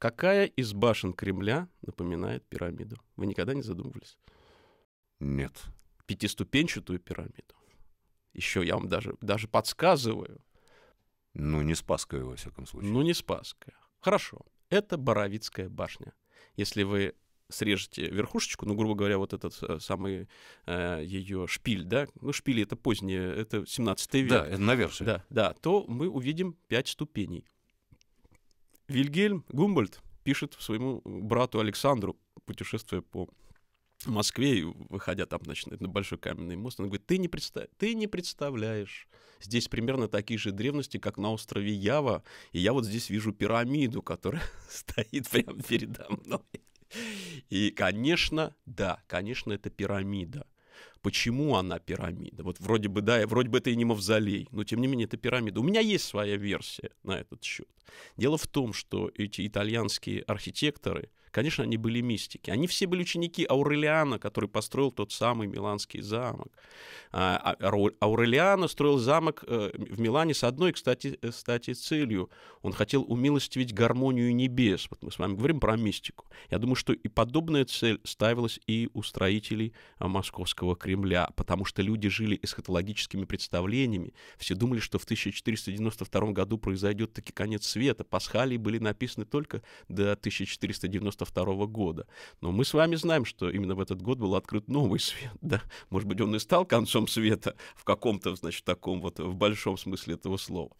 Какая из башен Кремля напоминает пирамиду? Вы никогда не задумывались? Нет. Пятиступенчатую пирамиду. Еще я вам даже, даже подсказываю. Ну, не Спасская, во всяком случае. Ну, не Спасская. Хорошо. Это Боровицкая башня. Если вы срежете верхушечку, ну, грубо говоря, вот этот э, самый э, ее шпиль, да, ну, шпили это позднее, это 17 век. Да, это навершие. Да, да, то мы увидим пять ступеней. Вильгельм Гумбольд пишет своему брату Александру, путешествуя по Москве, и выходя там, значит, на большой каменный мост, он говорит, ты не, представ... ты не представляешь, здесь примерно такие же древности, как на острове Ява, и я вот здесь вижу пирамиду, которая стоит прямо передо мной. И, конечно, да, конечно, это пирамида — Почему она пирамида? Вот вроде бы, да, вроде бы это и не мавзолей, но тем не менее это пирамида. У меня есть своя версия на этот счет. Дело в том, что эти итальянские архитекторы, Конечно, они были мистики. Они все были ученики Аурелиана, который построил тот самый Миланский замок. А, а Аурелиана строил замок э, в Милане с одной, кстати, кстати, целью. Он хотел умилостивить гармонию небес. Вот мы с вами говорим про мистику. Я думаю, что и подобная цель ставилась и у строителей а, московского Кремля, потому что люди жили эсхатологическими представлениями. Все думали, что в 1492 году произойдет таки конец света. Пасхалии были написаны только до 1490 92 года. Но мы с вами знаем, что именно в этот год был открыт новый свет, да. Может быть, он и стал концом света в каком-то, значит, таком вот, в большом смысле этого слова.